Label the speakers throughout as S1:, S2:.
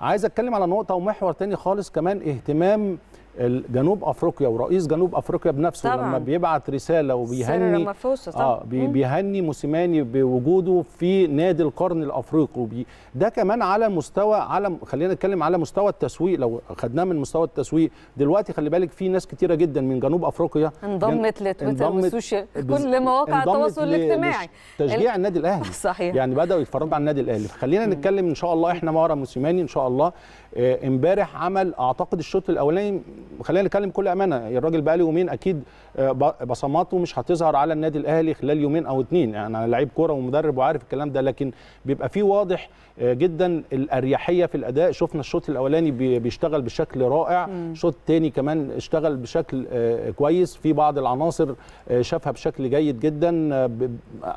S1: عايز اتكلم على نقطه ومحور تاني خالص كمان اهتمام جنوب افريقيا ورئيس جنوب افريقيا بنفسه طبعا. لما بيبعت رساله وبيهني اه بيهني موسيماني بوجوده في نادي القرن الافريقي وبي ده كمان على مستوى على خلينا نتكلم على مستوى التسويق لو خدناه من مستوى التسويق دلوقتي خلي بالك في ناس كتيره جدا من جنوب افريقيا انضمت يعني لتويتر والسوشيال كل مواقع التواصل الاجتماعي تشجيع النادي الاهلي صحيح يعني بداوا يتفرجوا على النادي الاهلي خلينا نتكلم ان شاء الله احنا مورا موسيماني ان شاء الله آه، امبارح عمل اعتقد الشوط الاولاني خلينا نتكلم بكل امانه الراجل بقى له يومين اكيد آه، بصماته مش هتظهر على النادي الاهلي خلال يومين او اتنين يعني انا لعيب كوره ومدرب وعارف الكلام ده لكن بيبقى فيه واضح آه، جدا الاريحيه في الاداء شفنا الشوط الاولاني بيشتغل بشكل رائع الشوط الثاني كمان اشتغل بشكل آه، كويس في بعض العناصر شافها بشكل جيد جدا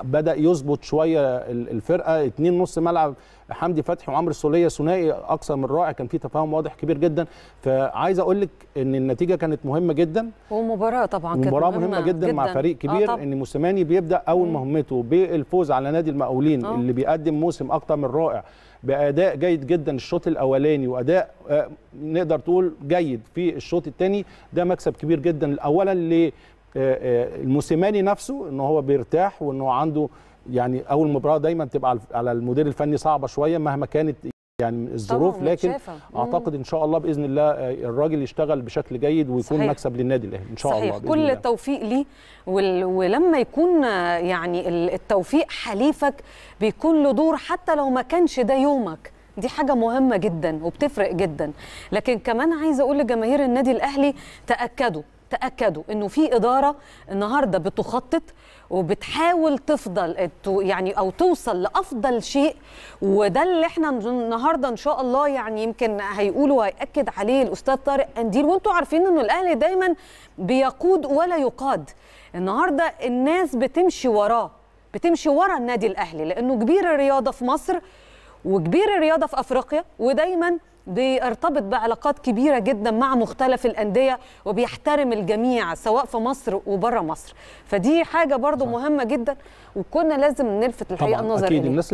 S1: بدا يظبط شويه الفرقه اتنين نص ملعب حمدي فتحي وعمرو السوليه ثنائي اكثر من رائع كان في تفاهم واضح كبير جدا فعايز اقول لك ان النتيجه كانت مهمه جدا
S2: ومباراه طبعا كانت مباراه مهمه, مهمة جدا, جدا مع فريق آه، كبير آه ان
S1: موسيماني بيبدا اول مهمته بالفوز على نادي المقاولين آه. اللي بيقدم موسم اكثر من رائع باداء جيد جدا الشوط الاولاني واداء آه، نقدر تقول جيد في الشوط الثاني ده مكسب كبير جدا اولا ل آه، الموسيماني نفسه ان هو بيرتاح وان هو عنده يعني اول مباراه دايما تبقى على المدير الفني صعبه شويه مهما كانت يعني الظروف لكن اعتقد ان شاء الله باذن الله آه، الراجل يشتغل بشكل جيد ويكون صحيح. مكسب للنادي الاهلي ان شاء صحيح. الله كل الله.
S2: التوفيق ليه ولما يكون آه، يعني التوفيق حليفك بيكون له دور حتى لو ما كانش ده يومك دي حاجة مهمة جدا وبتفرق جدا لكن كمان عايز أقول لجماهير النادي الأهلي تأكدوا تاكدوا انه في اداره النهارده بتخطط وبتحاول تفضل يعني او توصل لافضل شيء وده اللي احنا النهارده ان شاء الله يعني يمكن هيقولوا وهياكد عليه الاستاذ طارق قنديل وانتم عارفين انه الاهلي دايما بيقود ولا يقاد النهارده الناس بتمشي وراه بتمشي ورا النادي الاهلي لانه كبير الرياضه في مصر وكبير الرياضه في افريقيا ودايما بيرتبط بعلاقات كبيره جدا مع مختلف الانديه وبيحترم الجميع سواء في مصر وبره مصر فدي حاجه برضو صح. مهمه جدا وكنا لازم نلفت الحقيقه النظر أكيد. الناس